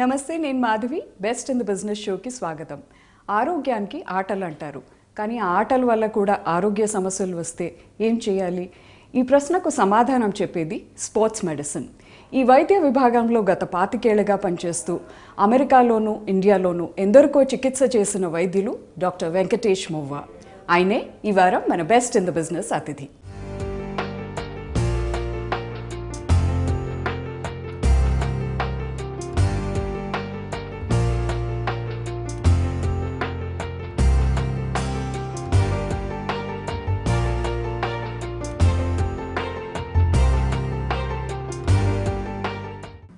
నమస్తే నేను Madhavi best in the business షోకి స్వాగతం ఆరోగ్యానికి ఆటలు అంటారు కానీ ఆటల వల్ల కూడా ఆరోగ్య సమస్యలు వస్తే ఏం చేయాలి ఈ ప్రశ్నకు సమాధానం చెప్పేది స్పోర్ట్స్ మెడిసిన్ ఈ వైద్య విభాగంలో గత పాతికేళ్లుగా పనిచేస్తూ అమెరికాలోను ఇండియాలోను ఎందరికో చికిత్స చేసిన వైద్యులు డాక్టర్ వెంకటేష్ మువ్వ ఆయనే ఈ వారం మన బెస్ట్ ఇన్ ద బిజినెస్ అతిథి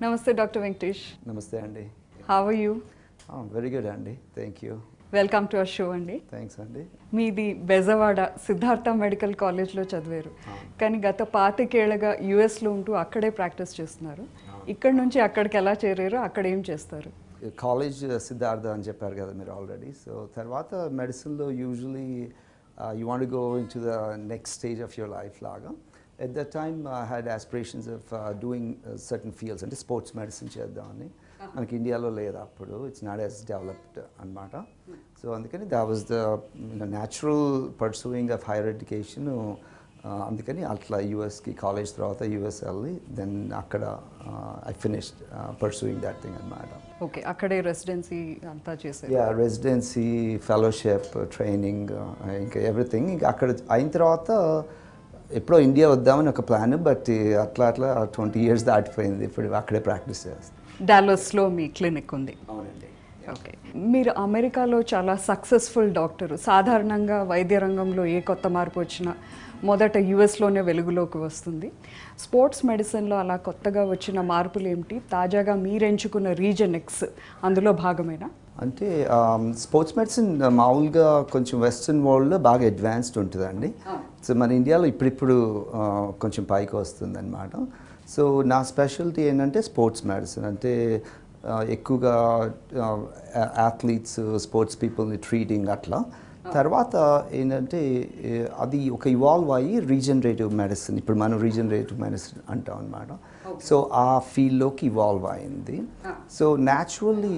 నమస్తే డాక్టర్ వెంకటేష్ నమస్తే అండి how are you very good అండి thank you welcome to our show అండి థ్యాంక్స్ అండి మీది బెజవాడ సిద్ధార్థ మెడికల్ కాలేజ్లో చదివారు ah. కానీ గత పాతికేళ్లగా యుఎస్లో ఉంటూ అక్కడే ప్రాక్టీస్ చేస్తున్నారు ah. ఇక్కడ నుంచి అక్కడికి ఎలా చేరారు అక్కడ ఏం చేస్తారు కాలేజ్ eh, eh, సిద్ధార్థ అని చెప్పారు కదా మీరు ఆల్రెడీ సో తర్వాత మెడిసిన్లో usually you want go in to the next stage of your life లాగా at the time I had aspirations of doing certain fields అంటే స్పోర్ట్స్ మెడిసిన్ చేద్దామని uh-huh. మనకి ఇండియాలో లేదు అప్పుడు ఇట్స్ నాట్ యాజ్ డెవలప్డ్ అనమాట సో అందుకని that was the natural pursuing of higher education అందుకని అట్లా యూఎస్కి కాలేజ్ తర్వాత యూఎస్ వెళ్ళి దెన్ అక్కడ I finished pursuing that thing అనమాట ఓకే అక్కడే రెసిడెన్సీ అంతా చేసే యా రెసిడెన్సీ ఫెలోషిప్ ట్రైనింగ్ ఇంకా ఎవ్రీథింగ్ ఇంకా అక్కడ అయిన తర్వాత ఎప్పుడో ఇండియా వద్దామని ఒక ప్లాన్ బట్ అట్లా అట్లా ట్వంటీ ఇయర్స్ దాటిపోయింది ఇప్పుడు అక్కడే ప్రాక్టీస్ చేస్తాను డాలోస్లో మీ క్లినిక్ ఉంది అవునండి ఓకే మీరు అమెరికాలో చాలా సక్సెస్ఫుల్ డాక్టరు సాధారణంగా వైద్య రంగంలో ఏ కొత్త మార్పు వచ్చినా మొదట యుఎస్లోనే వెలుగులోకి వస్తుంది స్పోర్ట్స్ మెడిసిన్లో అలా కొత్తగా వచ్చిన మార్పులు ఏమిటి తాజాగా మీరు ఎంచుకున్న రీజన్ ఎక్స్ అందులో భాగమేనా అంటే స్పోర్ట్స్ um, మెడిసిన్ uh, మామూలుగా కొంచెం వెస్ట్రన్ వరల్డ్లో బాగా అడ్వాన్స్డ్ ఉంటుందండి సో oh. మన ఇండియాలో ఇప్పుడిప్పుడు uh, కొంచెం పైకి అనమాట సో నా స్పెషాలిటీ ఏంటంటే స్పోర్ట్స్ మెడిసిన్ అంటే uh, ఎక్కువగా అథ్లీట్స్ స్పోర్ట్స్ పీపుల్ని ట్రీటింగ్ అట్లా oh. తర్వాత ఏంటంటే అది ఒక ఇవాల్వ్ అయ్యి రీజనరేటివ్ మెడిసిన్ ఇప్పుడు మనం రీజనరేటివ్ మెడిసిన్ అంటాం అనమాట సో ఆ ఫీల్డ్లోకి ఇవాల్వ్ అయింది so naturally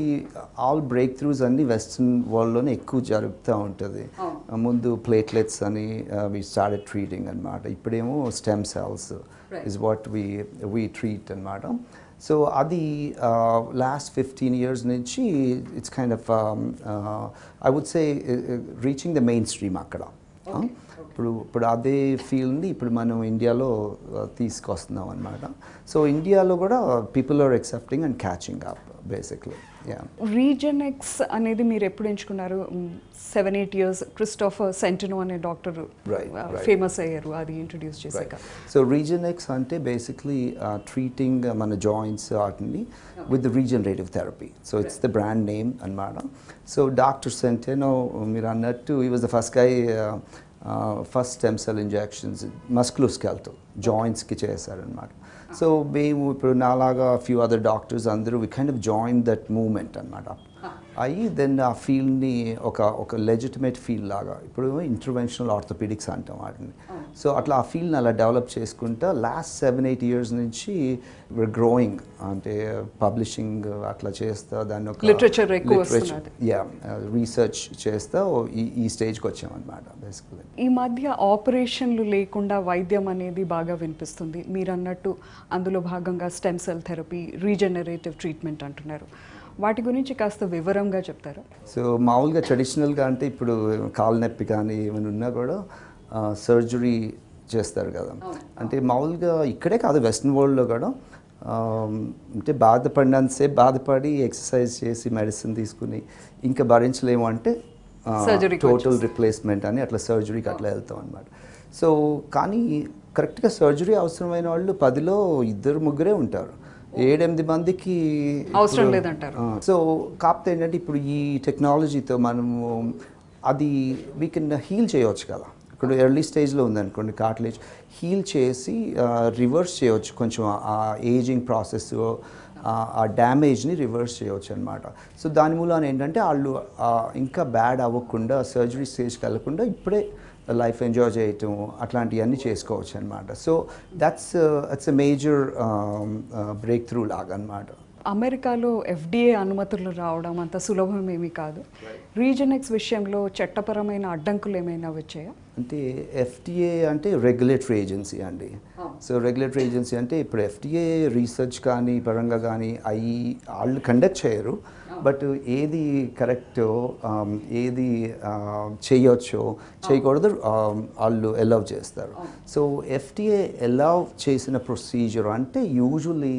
all breakthroughs అన్ని వెస్ట్రన్ వరల్డ్లోనే ఎక్కువ జరుగుతూ ఉంటుంది oh. ముందు ప్లేట్లెట్స్ అని వీ స్టార్ట్ ట్రీటింగ్ అనమాట ఇప్పుడేమో stem cells is what we we treat అనమాట సో అది లాస్ట్ ఫిఫ్టీన్ ఇయర్స్ నుంచి it's kind of I would say reaching the mainstream అక్కడ ah. ఇప్పుడు ఇప్పుడు అదే ఫీల్ని ఇప్పుడు మనం ఇండియాలో తీసుకొస్తున్నాం అనమాట సో ఇండియాలో కూడా people are accepting and catching up basically Regenexx అనేది మీరు ఎప్పుడు ఎంచుకున్నారు seven eight years Christopher Centeno అనే డాక్టర్ ఫేమస్ అయ్యారు అది ఇంట్రొడ్యూస్ చేశాక సో రీజన్ ఎక్స్ అంటే బేసిక్లీ ట్రీటింగ్ uh, మన జాయింట్స్ వాటిని with regenerative therapy so it's the brand name అనమాట సో డాక్టర్ సెంటెనో మీరు అన్నట్టు ఈ was the first guy Uh, first stem cell injections, musculoskeletal, joints ki chayasaran maga. So, we, we, a few other doctors, under, we kind of joined that movement and not అయ్యి then ఆ ఫీల్డ్ని ఒక ఒక legitimate field లాగా ఇప్పుడు interventional orthopaedics అంటాం వాటిని so అట్లా ఆ ఫీల్డ్ని అలా డెవలప్ చేసుకుంటా లాస్ట్ సెవెన్ ఎయిట్ ఇయర్స్ నుంచి వి గ్రోయింగ్ అంటే పబ్లిషింగ్ అట్లా చేస్తా దాన్ని ఒక లిటరేచర్ యా రీసెర్చ్ చేస్తా ఈ ఈ స్టేజ్కి వచ్చామన్నమాట బేసికలీ ఈ మధ్య ఆపరేషన్లు లేకుండా వైద్యం అనేది బాగా వినిపిస్తుంది మీరు అన్నట్టు అందులో భాగంగా stem cell therapy regenerative treatment అంటున్నారు వాటి గురించి కాస్త వివరంగా చెప్తారా సో మామూలుగా ట్రెడిషనల్గా అంటే ఇప్పుడు కాలు నొప్పి కానీ ఏమైనా ఉన్నా కూడా సర్జరీ చేస్తారు కదా అంటే మామూలుగా ఇక్కడే కాదు వెస్ట్రన్ వరల్డ్లో కూడా అంటే బాధపడినంతసే బాధపడి ఎక్సర్సైజ్ చేసి మెడిసిన్ తీసుకుని ఇంకా భరించలేము అంటే టోటల్ రిప్లేస్మెంట్ అని అట్లా సర్జరీకి అట్లా వెళ్తాం అనమాట సో కానీ కరెక్ట్గా సర్జరీ అవసరమైన వాళ్ళు పదిలో ఇద్దరు ముగ్గురే ఉంటారు ఏడెనిమిది మందికి అవసరం లేదంటారు సో కాకపోతే ఏంటంటే ఇప్పుడు ఈ టెక్నాలజీతో మనము అది వీ కెన్ హీల్ చేయవచ్చు కదా ఇప్పుడు ఎర్లీ స్టేజ్లో ఉందనుకోండి కార్టిలేజ్ హీల్ చేసి రివర్స్ చేయవచ్చు కొంచెం ఆ ఏజింగ్ ప్రాసెస్ ఆ డ్యామేజ్ని రివర్స్ చేయవచ్చు అనమాట సో దాని మూలాన ఏంటంటే వాళ్ళు ఇంకా బ్యాడ్ అవ్వకుండా సర్జరీ స్టేజ్కి వెళ్ళకుండా ఇప్పుడే లైఫ్ ఎంజాయ్ చేయటం అట్లాంటివన్నీ చేసుకోవచ్చు అనమాట so that's it's a major breakthrough లాగా అనమాట అమెరికాలో ఎఫ్డీఏ అనుమతులు రావడం అంత సులభం ఏమీ కాదు రీజన్ ఎక్స్ విషయంలో చట్టపరమైన అడ్డంకులు ఏమైనా వచ్చాయా అంటే ఎఫ్డిఏ అంటే రెగ్యులేటరీ ఏజెన్సీ అండి సో రెగ్యులేటరీ ఏజెన్సీ అంటే ఇప్పుడు ఎఫ్డిఏ రీసెర్చ్ కానీ పరంగా కానీ అయ్యి వాళ్ళు కండక్ట్ చేయరు బట్ ఏది కరెక్ట్ um, ఏది చేయొచ్చో చేయకూడదు um, వాళ్ళు అలౌ చేస్తారు సో ఎఫ్టీఏ అలౌ చేసిన ప్రొసీజర్ అంటే యూజువలీ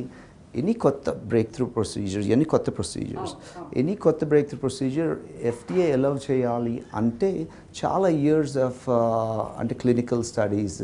ఎనీ కొత్త బ్రేక్ త్రూ ప్రొసీజర్స్ ఎన్ని కొత్త ప్రొసీజర్స్ ఎనీ oh, oh. కొత్త breakthrough procedure FDA allow చేయాలి అంటే చాలా ఇయర్స్ ఆఫ్ uh, అంటే క్లినికల్ స్టడీస్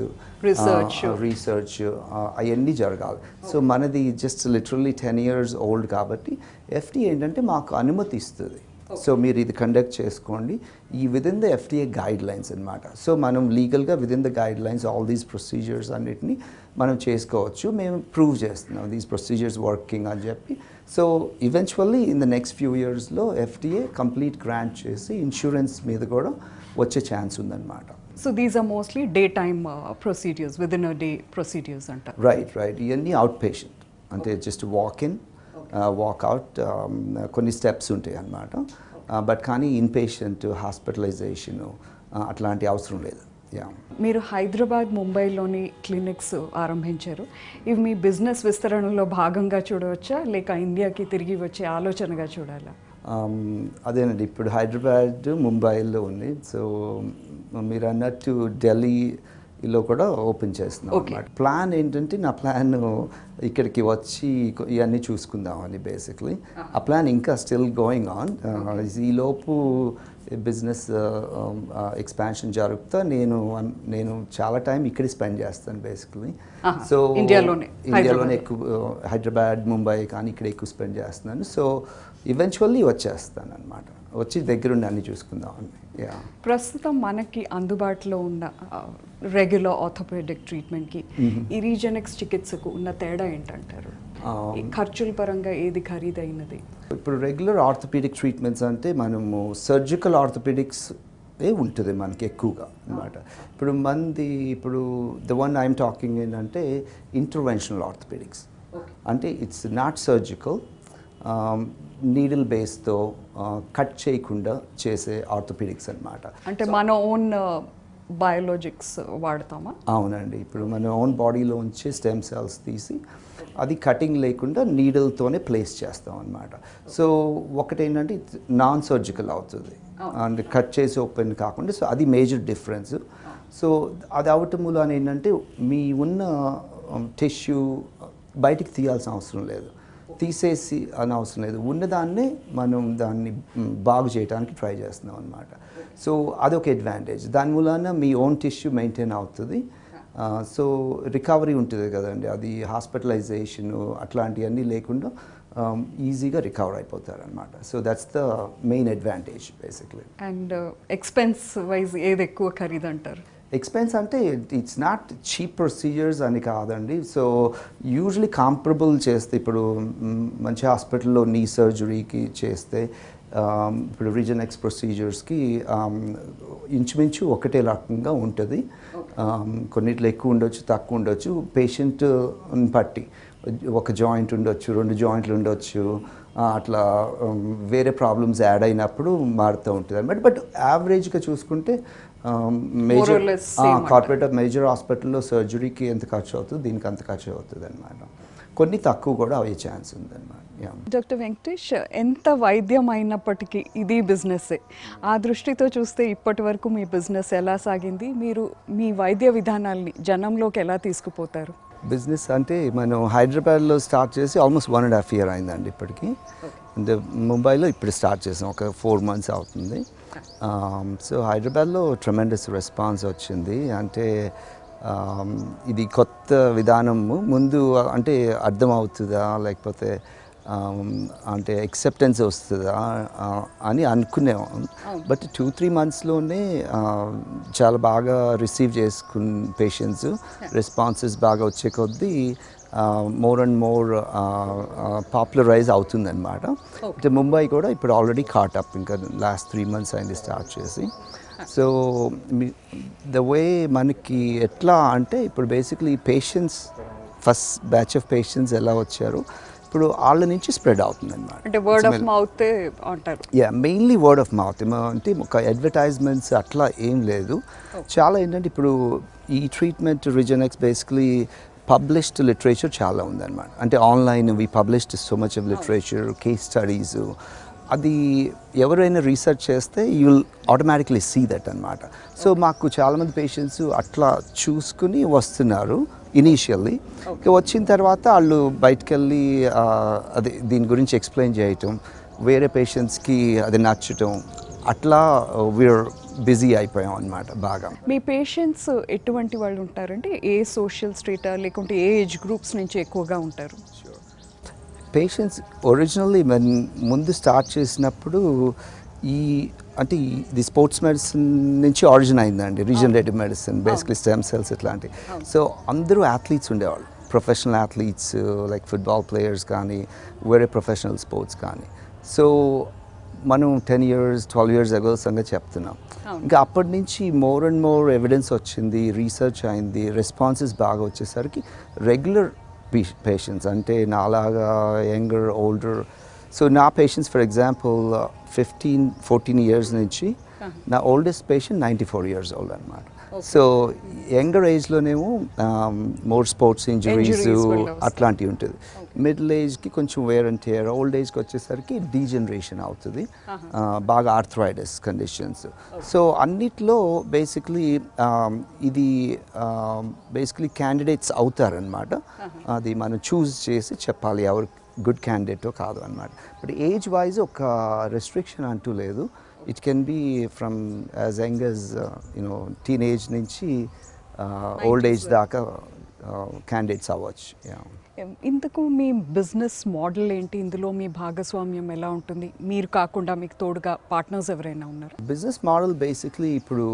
రీసెర్చ్ రీసెర్చ్ అవన్నీ జరగాలి సో మనది just literally ten years old కాబట్టి ఎఫ్టీఏ ఏంటంటే మాకు అనుమతి ఇస్తుంది సో మీరు ఇది కండక్ట్ చేసుకోండి ఈ within the FDA guidelines అనమాట సో మనం లీగల్గా within the guidelines all these procedures అన్నిటినీ మనం చేసుకోవచ్చు మేము ప్రూవ్ చేస్తున్నాం దీస్ ప్రొసీజర్స్ వర్కింగ్ అని చెప్పి so eventually in the next few ఇయర్స్లో ఎఫ్డిఏ కంప్లీట్ గ్రాంట్ చేసి ఇన్సూరెన్స్ మీద కూడా వచ్చే ఛాన్స్ ఉందన్నమాట so these are mostly daytime procedures with in day procedures అంట రైట్ రైట్ ఇవన్నీ అవుట్ పేషెంట్ అంటే జస్ట్ వాక్ ఇన్ వాక్అవుట్ కొన్ని స్టెప్స్ ఉంటాయి అన్నమాట బట్ uh, కానీ ఇన్పేషెంట్ హాస్పిటలైజేషను uh, అట్లాంటి అవసరం లేదు మీరు హైదరాబాద్ ముంబైలోని క్లినిక్స్ ఆరంభించారు ఇవి మీ బిజినెస్ విస్తరణలో భాగంగా చూడవచ్చా లేక ఇండియాకి తిరిగి వచ్చే ఆలోచనగా చూడాలా um, అదేనండి ఇప్పుడు హైదరాబాద్ ముంబైలో ఉంది సో మీరు అన్నట్టు ఢిల్లీ ఇల్లు కూడా ఓపెన్ చేస్తున్నాం అనమాట ప్లాన్ ఏంటంటే నా ప్లాన్ ఇక్కడికి వచ్చి ఇవన్నీ చూసుకుందాం అని బేసిక్లీ ఆ ప్లాన్ ఇంకా స్టిల్ గోయింగ్ ఆన్ ఈలోపు బిజినెస్ ఎక్స్పాన్షన్ జరుగుతా నేను నేను చాలా టైం ఇక్కడే స్పెండ్ చేస్తాను బేసిక్లీ సో ఇండియాలోనే ఇండియాలోనే ఎక్కువ హైదరాబాద్ ముంబై కానీ ఇక్కడ ఎక్కువ స్పెండ్ చేస్తున్నాను సో ఈవెన్చువల్లీ వచ్చేస్తాను అనమాట వచ్చి దగ్గరుండి అన్ని చూసుకుందాం ప్రస్తుతం మనకి అందుబాటులో ఉన్న రెగ్యులర్ ఆర్థోపెడిక్ ట్రీట్మెంట్కి ఈ రీజనెక్స్ చికిత్సకు ఉన్న తేడా ఏంటంటారు ఖర్చుల పరంగా ఏది ఖరీదైనది ఇప్పుడు రెగ్యులర్ ఆర్థోపెడిక్ ట్రీట్మెంట్స్ అంటే మనము సర్జికల్ ఆర్థోపెడిక్స్ ఏ ఉంటుంది మనకి ఎక్కువగా అనమాట ఇప్పుడు మంది ఇప్పుడు ద వన్ ఐఎమ్ టాకింగ్ ఏంటంటే ఇంటర్వెన్షనల్ ఆర్థోపెడిక్స్ అంటే ఇట్స్ నాట్ సర్జికల్ నీడిల్ బేస్తో కట్ చేయకుండా చేసే ఆర్థోపెడిక్స్ అనమాట అంటే మన ఓన్ బయోలాజిక్స్ వాడతామా అవునండి ఇప్పుడు మన ఓన్ బాడీలో ఉంచే స్టెమ్ సెల్స్ తీసి అది కటింగ్ లేకుండా నీడల్తోనే ప్లేస్ చేస్తాం అనమాట సో ఒకటేంటంటే నాన్ సర్జికల్ అవుతుంది అండ్ కట్ చేసి ఓపెన్ కాకుండా సో అది మేజర్ డిఫరెన్స్ సో అది అవటం మూలాన ఏంటంటే మీ ఉన్న టిష్యూ బయటికి తీయాల్సిన అవసరం లేదు తీసేసి అని అవసరం లేదు ఉన్నదాన్నే మనం దాన్ని బాగు చేయడానికి ట్రై చేస్తున్నాం అనమాట సో అదొక అడ్వాంటేజ్ దాని మూలాన మీ ఓన్ టిష్యూ మెయింటైన్ అవుతుంది సో రికవరీ ఉంటుంది కదండి అది హాస్పిటలైజేషన్ అట్లాంటివన్నీ లేకుండా ఈజీగా రికవర్ అయిపోతారు అనమాట so that's the main advantage basically and expense wise ఏది ఎక్కువ ఖరీదు అంటారు ఎక్స్పెన్స్ అంటే ఇట్స్ నాట్ చీప్ ప్రొసీజర్స్ అని కాదండి సో యూజువలీ కాంపరబుల్ చేస్తే ఇప్పుడు మంచి హాస్పిటల్లో నీ సర్జరీకి చేస్తే ఇప్పుడు రీజన్ ఎక్స్ ప్రొసీజర్స్కి ఇంచుమించు ఒకటే రకంగా ఉంటుంది కొన్నిట్లో ఎక్కువ ఉండొచ్చు తక్కువ ఉండొచ్చు పేషెంట్ బట్టి ఒక జాయింట్ ఉండొచ్చు రెండు జాయింట్లు ఉండొచ్చు అట్లా వేరే ప్రాబ్లమ్స్ యాడ్ అయినప్పుడు మారుతూ ఉంటుంది అనమాట బట్ యావరేజ్గా చూసుకుంటే మేజర్ కార్పొరేట్ మేజర్ హాస్పిటల్లో సర్జరీకి ఎంత ఖర్చు అవుతుంది దీనికి అంత ఖర్చు అవుతుంది అనమాట కొన్ని తక్కువ కూడా అయ్యే ఛాన్స్ ఉందన్నమాట డాక్టర్ వెంకటేష్ ఎంత వైద్యం అయినప్పటికీ ఇది బిజినెస్సే ఆ దృష్టితో చూస్తే ఇప్పటి వరకు మీ బిజినెస్ ఎలా సాగింది మీరు మీ వైద్య విధానాల్ని జనంలోకి ఎలా తీసుకుపోతారు బిజినెస్ అంటే మనం హైదరాబాద్లో స్టార్ట్ చేసి almost one and half year అయిందండి ఇప్పటికీ అంటే ముంబైలో ఇప్పుడు స్టార్ట్ చేసాం ఒక ఫోర్ మంత్స్ అవుతుంది సో um, హైదరాబాద్లో ట్రమెండస్ రెస్పాన్స్ వచ్చింది అంటే um, ఇది కొత్త విధానము ముందు అంటే అర్థమవుతుందా లేకపోతే అంటే ఎక్సెప్టెన్స్ వస్తుందా అని అనుకునేవాం బట్ టూ త్రీ మంత్స్లోనే చాలా బాగా రిసీవ్ చేసుకున్న పేషెంట్స్ రెస్పాన్సెస్ బాగా వచ్చే కొద్దీ మోర్ అండ్ మోర్ పాపులరైజ్ అవుతుందన్నమాట అంటే oh. ముంబై కూడా ఇప్పుడు ఆల్రెడీ కాటప్ ఇంకా లాస్ట్ త్రీ మంత్స్ అయింది స్టార్ట్ చేసి సో ద వే మనకి ఎట్లా అంటే ఇప్పుడు basically patients first batch of patients ఎలా వచ్చారు ఇప్పుడు వాళ్ళ నుంచి స్ప్రెడ్ అవుతుంది అనమాట word of yeah mainly word of mouth అంటే ఒక అడ్వర్టైజ్మెంట్స్ అట్లా ఏం లేదు oh. చాలా ఏంటంటే ఇప్పుడు ఈ treatment Regenexx basically published literature చాలా ఉందన్నమాట అంటే online we published so much of literature case studies అది ఎవరైనా రీసెర్చ్ చేస్తే you will automatically see that అనమాట సో మాకు చాలామంది పేషెంట్స్ అట్లా చూసుకుని వస్తున్నారు ఇనీషియల్లీ వచ్చిన తర్వాత వాళ్ళు బయటకు వెళ్ళి అది దీని గురించి ఎక్స్ప్లెయిన్ చేయటం వేరే పేషెంట్స్కి అది నచ్చటం అట్లా వీఆర్ బిజీ అయిపోయాం అనమాట బాగా మీ పేషెంట్స్ ఎటువంటి వాళ్ళు ఉంటారంటే ఏ సోషల్ స్టేటా లేకుంటే ఏ ఏజ్ గ్రూప్స్ నుంచి ఎక్కువగా ఉంటారు పేషెంట్స్ ఒరిజినల్లీ ముందు స్టార్ట్ చేసినప్పుడు ఈ అంటే ఇది స్పోర్ట్స్ మెడిసిన్ నుంచి ఆరిజిన్ అయిందండి regenerative medicine basically stem cells ఇట్లాంటివి సో అందరూ అథ్లీట్స్ ఉండేవాళ్ళు professional athletes like football players కానీ వేరే ప్రొఫెషనల్ స్పోర్ట్స్ కానీ సో మనం టెన్ ఇయర్స్ ట్వెల్వ్ ఇయర్స్ అగోసంగా చెప్తున్నాం ఇంకా అప్పటి నుంచి మోర్ అండ్ మోర్ ఎవిడెన్స్ వచ్చింది రీసెర్చ్ అయింది రెస్పాన్సెస్ బాగా వచ్చేసరికి రెగ్యులర్ పేషెంట్స్ అంటే నాలాగా యంగర్ ఓల్డర్ సో నా patients for example fifteen fourteen years నుంచి uh-huh. నా oldest patient ninety four years old అనమాట సో యంగర్ ఏజ్లోనేమో మోర్ స్పోర్ట్స్ ఇంజరీస్ అట్లాంటివి ఉంటుంది మిడిల్ ఏజ్కి కొంచెం వేర్ అండ్ టేర్ ఓల్డ్ ఏజ్కి వచ్చేసరికి డీజనరేషన్ అవుతుంది uh-huh. uh, బాగా ఆర్థరైడస్ కండిషన్స్ సో అన్నిట్లో బేసిక్లీ um, ఇది బేసిక్లీ క్యాండిడేట్స్ అవుతారనమాట అది మనం చూస్ చేసి చెప్పాలి ఎవరికి గుడ్ క్యాండిడేటో కాదు అనమాట బట్ ఏజ్ వైజ్ ఒక రెస్ట్రిక్షన్ అంటూ లేదు it can be from as young as you know teenage నుంచి ఓల్డ్ uh, ఏజ్ దాకా క్యాండిడేట్స్ uh, అవ్వచ్చు ఇంతకు మీ బిజినెస్ మోడల్ ఏంటి ఇందులో మీ భాగస్వామ్యం ఎలా ఉంటుంది మీరు కాకుండా మీకు తోడుగా పార్ట్నర్స్ ఎవరైనా ఉన్నారు బిజినెస్ మోడల్ బేసిక్లీ ఇప్పుడు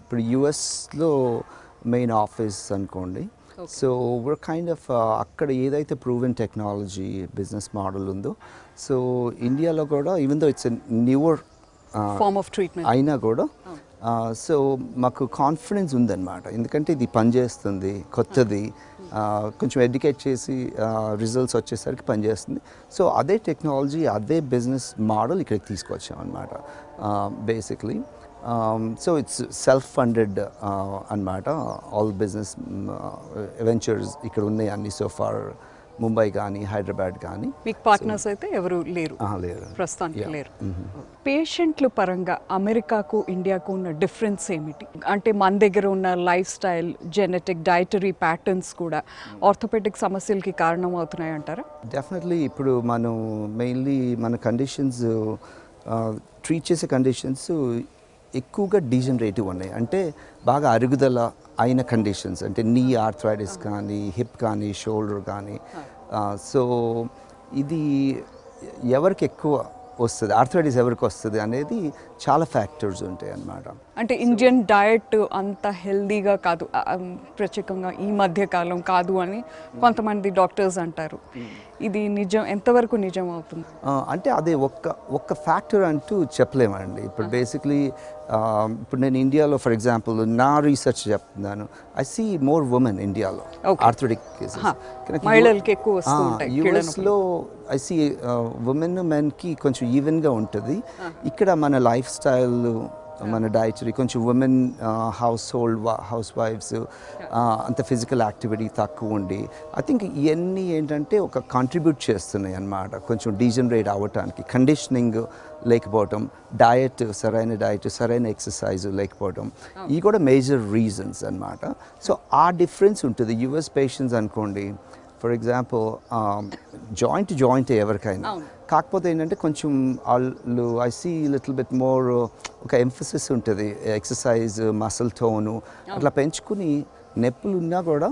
ఇప్పుడు యుఎస్లో మెయిన్ ఆఫీస్ అనుకోండి సో వర్ కైండ్ ఆఫ్ అక్కడ ఏదైతే ప్రూవెన్ టెక్నాలజీ బిజినెస్ మోడల్ ఉందో సో ఇండియాలో కూడా even though it's newer form of treatment అయినా కూడా సో oh. uh, మాకు కాన్ఫిడెన్స్ ఉందన్నమాట ఎందుకంటే ఇది పనిచేస్తుంది కొత్తది hmm. uh, కొంచెం ఎడ్యుకేట్ చేసి రిజల్ట్స్ uh, వచ్చేసరికి పనిచేస్తుంది సో అదే టెక్నాలజీ అదే బిజినెస్ మోడల్ ఇక్కడికి తీసుకొచ్చాం basically so it's self funded అనమాట ఆల్ బిజినెస్ వెంచర్స్ ఇక్కడ ఉన్నాయి అన్ని సో ఫార్ ముంబై కానీ హైదరాబాద్ కానీ మీకు పార్ట్నర్స్ అయితే ఎవరు లేరు లేరు ప్రస్తుతానికి లేరు పేషెంట్ల mm-hmm. పరంగా అమెరికాకు ఇండియాకు ఉన్న డిఫరెన్స్ ఏమిటి అంటే మన దగ్గర ఉన్న lifestyle genetic dietary patterns కూడా ఆర్థోపెటిక్ సమస్యలకి కారణం అవుతున్నాయి అంటారా డెఫినెట్లీ ఇప్పుడు మనం మెయిన్లీ మన కండిషన్స్ ట్రీట్ uh, చేసే కండిషన్స్ ఎక్కువగా డీజనరేటివ్ ఉన్నాయి అంటే బాగా అరుగుదల అయిన కండిషన్స్ అంటే నీ ఆర్థరైటిస్ కానీ హిప్ కానీ షోల్డర్ కానీ సో ఇది ఎవరికి ఎక్కువ వస్తుంది ఆర్థరైటిస్ ఎవరికి వస్తుంది అనేది చాలా ఫ్యాక్టర్స్ ఉంటాయి అన్నమాట అంటే ఇండియన్ డయట్ అంత హెల్దీగా కాదు ప్రత్యేకంగా ఈ మధ్య కాలం కాదు అని కొంతమంది డాక్టర్స్ అంటారు ఇది నిజం ఎంతవరకు నిజం అవుతుంది అంటే అదే ఒక్క ఒక్క ఫ్యాక్టర్ అంటూ చెప్పలేమండి ఇప్పుడు బేసిక్లీ ఇప్పుడు నేను ఇండియాలో ఫర్ ఎగ్జాంపుల్ నా రీసెర్చ్ చెప్తున్నాను ఐ సి మోర్ ఉమెన్ ఇండియాలో ఆర్థోడిక్ యూఎస్లో ఐ సి ఉమెన్ మెన్కి కొంచెం ఈవెన్గా ఉంటుంది ఇక్కడ మన లైఫ్ స్టైల్ మన డైచరీ కొంచెం ఉమెన్ హౌస్ హోల్డ్ హౌస్ వైఫ్స్ అంత ఫిజికల్ యాక్టివిటీ తక్కువ ఉండి ఐ థింక్ ఇవన్నీ ఏంటంటే ఒక కాంట్రిబ్యూట్ చేస్తున్నాయి అన్నమాట కొంచెం డీజనరేట్ అవ్వటానికి కండిషనింగ్ లేకపోవటం డయట్ సరైన డయట్ సరైన ఎక్సర్సైజ్ లేకపోవటం ఇవి oh. కూడా మేజర్ రీజన్స్ అనమాట సో ఆ డిఫరెన్స్ ఉంటుంది యుఎస్ పేషెంట్స్ అనుకోండి ఫర్ ఎగ్జాంపుల్ జాయింట్ జాయింట్ ఎవరికైనా కాకపోతే ఏంటంటే కొంచెం వాళ్ళు I see little bit more ఒక ఎంఫసిస్ ఉంటుంది ఎక్సర్సైజ్ మసల్ టోను అట్లా పెంచుకుని నొప్పులు ఉన్నా కూడా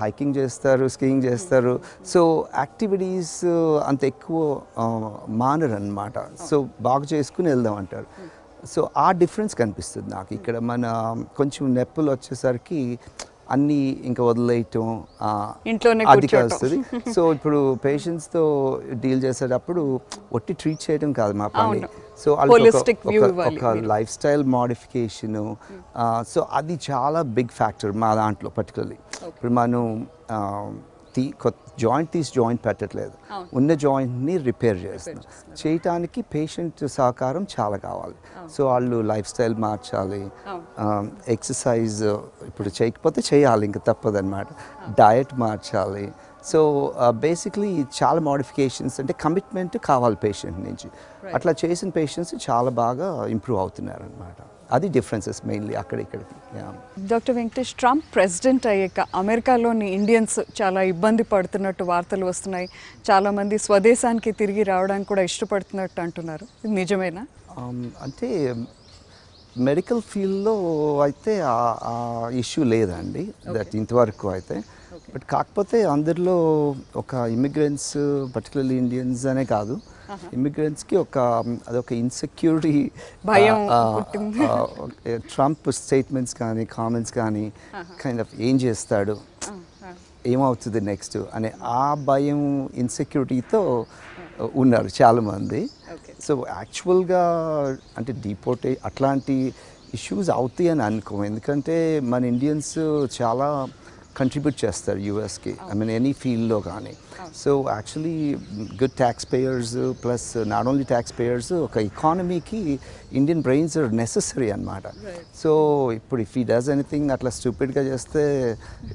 హైకింగ్ చేస్తారు స్కీయింగ్ చేస్తారు సో యాక్టివిటీస్ అంత ఎక్కువ మానరు అనమాట సో బాగా చేసుకుని వెళ్దాం అంటారు సో ఆ డిఫరెన్స్ కనిపిస్తుంది నాకు ఇక్కడ మన కొంచెం నొప్పులు వచ్చేసరికి అన్నీ ఇంకా వదిలేయటం అది కలుస్తుంది సో ఇప్పుడు పేషెంట్స్తో డీల్ చేసేటప్పుడు ఒట్టి ట్రీట్ చేయడం కాదు మా పని సో ఒక లైఫ్ స్టైల్ మోడిఫికేషను సో అది చాలా బిగ్ ఫ్యాక్టర్ మా దాంట్లో పర్టికులర్లీ ఇప్పుడు మనం కొత్త జాయింట్ తీసి జాయింట్ పెట్టట్లేదు ఉన్న జాయింట్ని రిపేర్ చేస్తున్నాం చేయటానికి పేషెంట్ సహకారం చాలా కావాలి సో వాళ్ళు లైఫ్ స్టైల్ మార్చాలి ఎక్సర్సైజ్ ఇప్పుడు చేయకపోతే చేయాలి ఇంకా అనమాట డయట్ మార్చాలి సో బేసిక్లీ చాలా మోడిఫికేషన్స్ అంటే కమిట్మెంట్ కావాలి పేషెంట్ నుంచి అట్లా చేసిన పేషెంట్స్ చాలా బాగా ఇంప్రూవ్ అవుతున్నారు అనమాట అది డిఫరెన్సెస్ మెయిన్లీ అక్కడ ఇక్కడికి డాక్టర్ వెంకటేష్ ట్రంప్ ప్రెసిడెంట్ అయ్యాక అమెరికాలోని ఇండియన్స్ చాలా ఇబ్బంది పడుతున్నట్టు వార్తలు వస్తున్నాయి చాలామంది స్వదేశానికి తిరిగి రావడానికి కూడా ఇష్టపడుతున్నట్టు అంటున్నారు ఇది నిజమేనా um, అంటే మెడికల్ ఫీల్డ్లో అయితే ఇష్యూ లేదండి దట్ ఇంతవరకు అయితే బట్ కాకపోతే అందరిలో ఒక ఇమిగ్రెంట్స్ పర్టికులర్లీ ఇండియన్స్ అనే కాదు ఇమిగ్రెంట్స్ uh-huh. కి ఒక అదొక ఇన్సెక్యూరిటీ భయం ట్రంప్ స్టేట్మెంట్స్ కానీ కామెంట్స్ కానీ కైండ్ uh-huh. ఆఫ్ ఏం చేస్తాడు uh-huh. ఏమవుతుంది నెక్స్ట్ అనే ఆ భయం ఇన్సెక్యూరిటీతో uh, ఉన్నారు చాలామంది సో యాక్చువల్గా అంటే డిపోర్టే అట్లాంటి ఇష్యూస్ అవుతాయి అని అనుకోము ఎందుకంటే మన ఇండియన్స్ చాలా కంట్రిబ్యూట్ చేస్తారు యూఎస్కి ఐ మీన్ ఎనీ ఫీల్డ్లో కానీ so actually good tax payers plus not only tax payers ఒక ఇకానమీకి ఇండియన్ బ్రెయిన్స్ ఆర్ నెససరీ అనమాట సో ఇప్పుడు ఇఫ్ ఈ డస్ ఎనీథింగ్ అట్లా స్టూపిడ్గా చేస్తే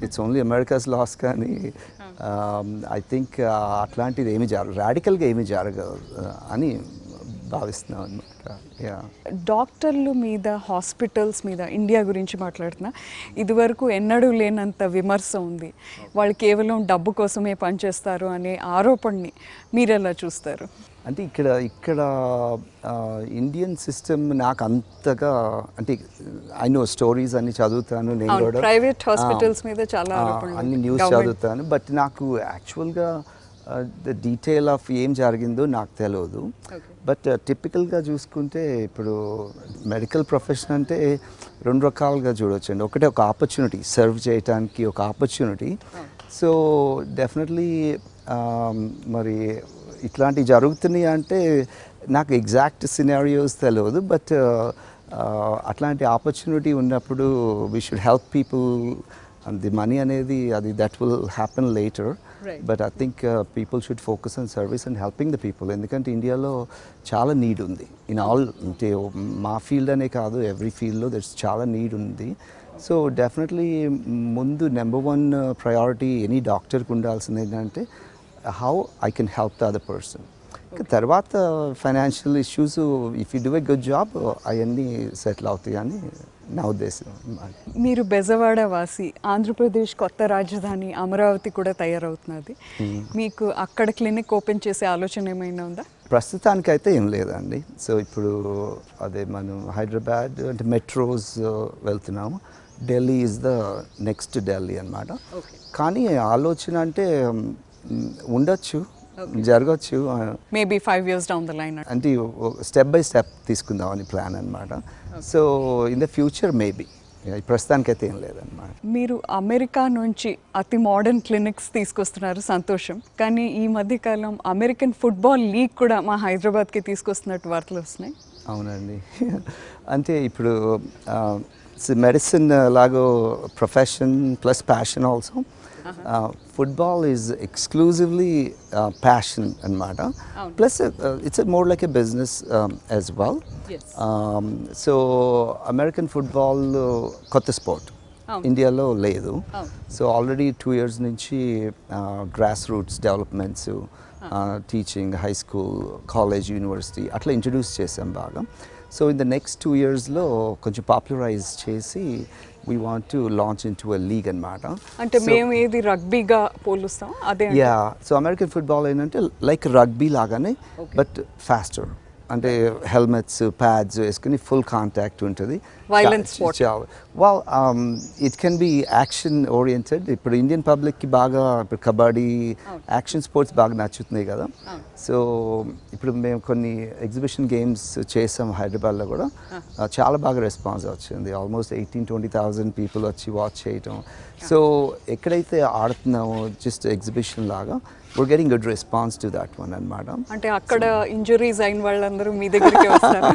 ఇట్స్ ఓన్లీ అమెరికాస్ లాస్ కానీ ఐ థింక్ అట్లాంటిది ఏమి జరగదు రాడికల్గా ఏమి జరగదు uh, అని భావిస్తున్నాం అనమాట డాక్టర్లు మీద హాస్పిటల్స్ మీద ఇండియా గురించి మాట్లాడుతున్నా ఇదివరకు ఎన్నడూ లేనంత విమర్శ ఉంది వాళ్ళు కేవలం డబ్బు కోసమే పనిచేస్తారు అనే ఆరోపణని మీరు ఎలా చూస్తారు అంటే ఇక్కడ ఇక్కడ ఇండియన్ సిస్టమ్ నాకు అంతగా అంటే ఐ నో స్టోరీస్ అన్ని చదువుతాను నేను కూడా ప్రైవేట్ హాస్పిటల్స్ మీద చాలా అన్ని న్యూస్ చదువుతాను బట్ నాకు యాక్చువల్గా ద డీటెయిల్ ఆఫ్ ఏం జరిగిందో నాకు తెలియదు బట్ టిపికల్గా చూసుకుంటే ఇప్పుడు మెడికల్ ప్రొఫెషన్ అంటే రెండు రకాలుగా చూడొచ్చండి ఒకటే ఒక ఆపర్చునిటీ సర్వ్ చేయటానికి ఒక ఆపర్చునిటీ సో డెఫినెట్లీ మరి ఇట్లాంటివి జరుగుతున్నాయి అంటే నాకు ఎగ్జాక్ట్ సినారియోస్ తెలియదు బట్ అట్లాంటి ఆపర్చునిటీ ఉన్నప్పుడు we should help people the money అనేది అది that will happen later but I think people should focus on service and helping the people ఎందుకంటే ఇండియాలో చాలా నీడ్ ఉంది ఇన్ ఆల్ అంటే మా ఫీల్డ్ అనే కాదు ఎవ్రీ ఫీల్డ్లో దట్స్ చాలా నీడ్ ఉంది సో డెఫినెట్లీ ముందు నెంబర్ వన్ ప్రయారిటీ ఎనీ డాక్టర్కి ఉండాల్సింది ఏంటంటే how I can help the other person తర్వాత financial issues if you do a good job అవన్నీ సెటిల్ అవుతాయి అని నా ఉద్దేశం మీరు బెజవాడ వాసి ఆంధ్రప్రదేశ్ కొత్త రాజధాని అమరావతి కూడా తయారవుతున్నది hmm. మీకు అక్కడ క్లినిక్ ఓపెన్ చేసే ఆలోచన ఏమైనా ఉందా ప్రస్తుతానికి అయితే ఏం లేదండి సో ఇప్పుడు అదే మనం హైదరాబాద్ అంటే మెట్రోస్ uh, వెళ్తున్నాము Delhi is the next Delhi అనమాట కానీ ఆలోచన అంటే ఉండొచ్చు జరగచ్చు maybe five years down the line అంటే స్టెప్ బై స్టెప్ తీసుకుందాం అని ప్లాన్ అనమాట so in the future maybe ప్రస్తుతానికైతే ఏం లేదన్నమాట మీరు అమెరికా నుంచి అతి మోడర్న్ క్లినిక్స్ తీసుకొస్తున్నారు సంతోషం కానీ ఈ మధ్య కాలం అమెరికన్ ఫుట్బాల్ లీగ్ కూడా మా హైదరాబాద్కి తీసుకొస్తున్నట్టు వార్తలు వస్తున్నాయి అవునండి అంటే ఇప్పుడు మెడిసిన్ లాగో profession plus passion also football is exclusively uh, passion and matter. Oh, Plus, uh, uh, it's more like a business um, as well. Yes. Um, so, American football, kotha uh, sport. Oh. India lo ledu. Oh. So, already two years ninchi uh, grassroots development. So, oh. teaching high school, college, university, atla introduce chesam bagam. So in the next two years lo, konchi popularize chesi, we want to launch into league అనమాట అంటే మేము ఏది రగ్బీగా పోలుస్తాం అదే yeah so American football ఏంటంటే like rugby లాగానే but faster అంటే హెల్మెట్స్ ప్యాడ్స్ వేసుకుని ఫుల్ కాంటాక్ట్ ఉంటుంది well it can be action oriented ఇప్పుడు ఇండియన్ పబ్లిక్కి బాగా ఇప్పుడు కబడ్డీ యాక్షన్ స్పోర్ట్స్ బాగా నచ్చుతున్నాయి కదా సో ఇప్పుడు మేము కొన్ని ఎగ్జిబిషన్ గేమ్స్ చేసాం హైదరాబాద్లో కూడా uh, చాలా బాగా రెస్పాన్స్ వచ్చింది almost eighteen twenty thousand people వచ్చి వాచ్ చేయటం సో ఎక్కడైతే ఆడుతున్నామో జస్ట్ ఎగ్జిబిషన్ లాగా we're getting good response to that one అనమాట అంటే అక్కడ ఇంజరీస్ అయిన వాళ్ళందరూ మీ దగ్గరికి వస్తారు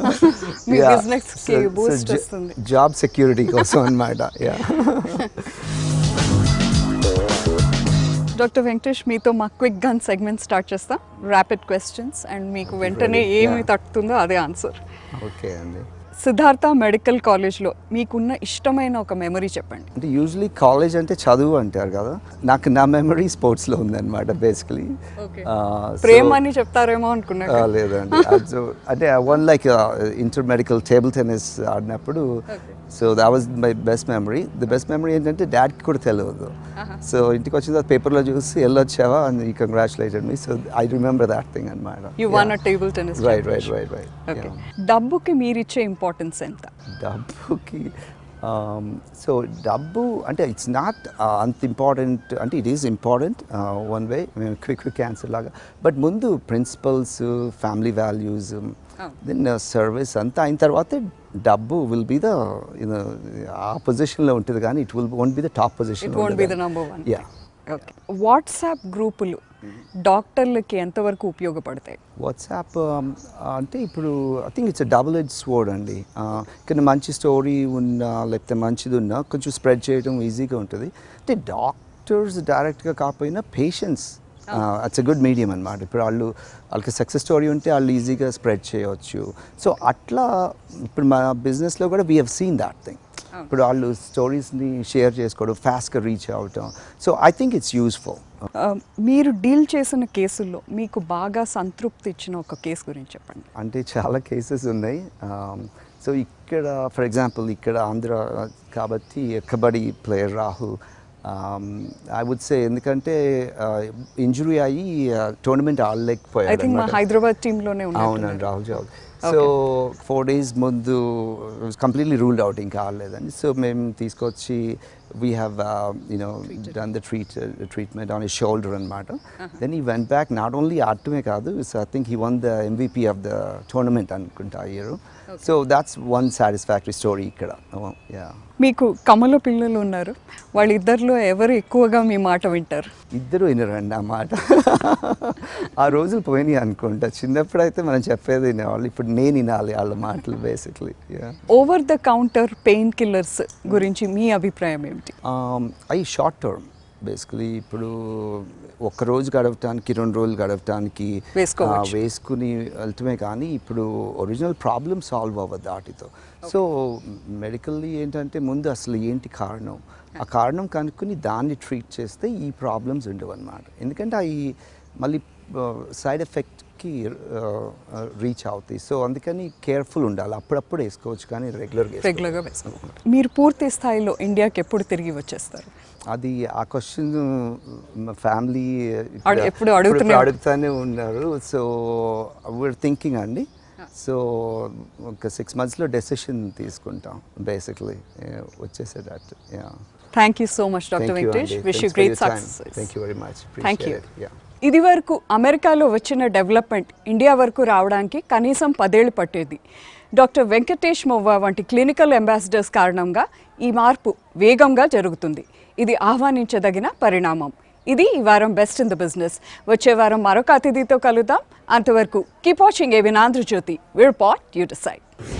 మీ బిజినెస్ కి బూస్ట్ వస్తుంది జాబ్ సెక్యూరిటీ కోసం అన్నమాట యా డాక్టర్ వెంకటేష్ మీతో మా క్విక్ గన్ సెగ్మెంట్ స్టార్ట్ చేస్తాం ర్యాపిడ్ క్వశ్చన్స్ అండ్ మీకు వెంటనే ఏమి తట్టుతుందో అదే ఆన్సర్ ఓకే అండి సిద్ధార్థ మెడికల్ కాలేజ్లో మీకున్న ఇష్టమైన ఒక మెమరీ చెప్పండి అంటే యూజువలీ కాలేజ్ అంటే చదువు అంటారు కదా నాకు నా మెమరీ స్పోర్ట్స్లో ఉందన్నమాట బేసికలీ ప్రేమ అని చెప్తారేమో అనుకున్నా లేదండి అంటే one like inter medical table tennis ఆడినప్పుడు so that was my best memory the best memory ఏంటంటే డాడ్కి కూడా తెలియదు సో ఇంటికి వచ్చిన తర్వాత పేపర్లో చూసి వెళ్ళొచ్చావా and you congratulated me so I remember that thing అనమాట రైట్ రైట్ డబ్బుకి మీరు ఇచ్చే ఇంపార్టెంట్ ఇంపార్టెన్స్ ఎంత డబ్బుకి సో డబ్బు అంటే ఇట్స్ నాట్ అంత ఇంపార్టెంట్ అంటే it is important one way మేము క్విక్ క్విక్ క్యాన్సర్ లాగా బట్ ముందు principles family values then service అంతా అయిన తర్వాత డబ్బు విల్ బి ద ఆ పొజిషన్లో ఉంటుంది కానీ it will won't be the top position WhatsApp గ్రూపులు డాక్టర్లకి ఎంతవరకు ఉపయోగపడతాయి వాట్సాప్ um, అంటే ఇప్పుడు I think it's double head sword అండి ఇక్కడ మంచి స్టోరీ ఉన్నా లేకపోతే మంచిది ఉన్నా కొంచెం స్ప్రెడ్ చేయడం ఈజీగా ఉంటుంది అంటే డాక్టర్స్ డైరెక్ట్గా కాకపోయినా patients it's a good medium అనమాట ఇప్పుడు వాళ్ళు వాళ్ళకి సక్సెస్ స్టోరీ ఉంటే వాళ్ళు ఈజీగా స్ప్రెడ్ చేయవచ్చు సో అట్లా ఇప్పుడు మా బిజినెస్లో కూడా we have seen that thing ఇప్పుడు వాళ్ళు స్టోరీస్ని షేర్ చేసుకోవడం ఫాస్ట్గా రీచ్ అవటం so I think it's useful మీరు డీల్ చేసిన కేసుల్లో మీకు బాగా సంతృప్తి ఇచ్చిన ఒక కేసు గురించి చెప్పండి అంటే చాలా కేసెస్ ఉన్నాయి సో um, ఇక్కడ ఫర్ ఎగ్జాంపుల్ ఇక్కడ ఆంధ్ర కాబట్టి kabaddi player Rahul I would say ఎందుకంటే ఇంజురీ uh, అయ్యి టోర్నమెంట్ uh, ఆడలేకపోయాడు హైదరాబాద్ టీంలోనే అవునండి రాహుల్ చౌక్ సో ఫోర్ డేస్ ముందు కంప్లీట్లీ రూల్డ్ అవుట్ ఇంకా ఆడలేదండి సో మేము తీసుకొచ్చి we have you know done the treat treatment on a shoulder అనమాట then he went back not only ఆర్టమే కాదు I think he won the MVP of the tournament అనుకుంటా అయ్యారు so that's one satisfactory story ఇక్కడ oh, మీకు కమలో పిల్లలు ఉన్నారు వాళ్ళిద్దరిలో ఎవరు ఎక్కువగా మీ మాట వింటారు ఇద్దరు వినరండి ఆ మాట ఆ రోజులు పోయినాయి అనుకుంటా చిన్నప్పుడు అయితే మనం చెప్పేది వినేవాళ్ళు ఇప్పుడు నేను వినాలి వాళ్ళ మాటలు basically over the counter pain killers గురించి మీ అభిప్రాయం ఏమిటి um, అవి షార్ట్ టర్మ్ బేసికలీ ఇప్పుడు ఒక రోజు గడపటానికి రెండు రోజులు గడపటానికి వేసుకుని వెళ్తమే కానీ ఇప్పుడు ఒరిజినల్ ప్రాబ్లమ్ సాల్వ్ అవ్వదు వాటితో సో మెడికల్లీ ఏంటంటే ముందు అసలు ఏంటి కారణం ఆ కారణం కనుక్కుని దాన్ని ట్రీట్ చేస్తే ఈ ప్రాబ్లమ్స్ ఉండవు అనమాట ఎందుకంటే అవి మళ్ళీ సైడ్ ఎఫెక్ట్కి రీచ్ అవుతాయి సో అందుకని కేర్ఫుల్ ఉండాలి అప్పుడప్పుడు వేసుకోవచ్చు కానీ రెగ్యులర్గా రెగ్యులర్గా మీరు పూర్తి స్థాయిలో ఇండియాకి ఎప్పుడు తిరిగి వచ్చేస్తారు అది ఆ క్వశ్చన్ ఫ్యామిలీ ఎప్పుడు అడుగుతూనే ఉన్నారు సో వీఆర్ థింకింగ్ అండి సో ఒక సిక్స్ మంత్స్లో డెసిషన్ తీసుకుంటాం బేసిక్లీ వచ్చేసేటట్టు thank you so much doctor Venkatesh wish you great success thank you very much thank you ఇది వరకు అమెరికాలో వచ్చిన డెవలప్మెంట్ ఇండియా వరకు రావడానికి కనీసం పదేళ్ళు పట్టేది డాక్టర్ వెంకటేష్ మొవ్వ వంటి క్లినికల్ అంబాసిడర్స్ కారణంగా ఈ మార్పు వేగంగా జరుగుతుంది ఇది ఆహ్వానించదగిన పరిణామం ఇది ఈ వారం బెస్ట్ ఇన్ ద బిజినెస్ వచ్చే వారం మరొక అతిథితో కలుద్దాం అంతవరకు కీప్ వాచింగ్ ఏవి Andhrajyothi will pot you decide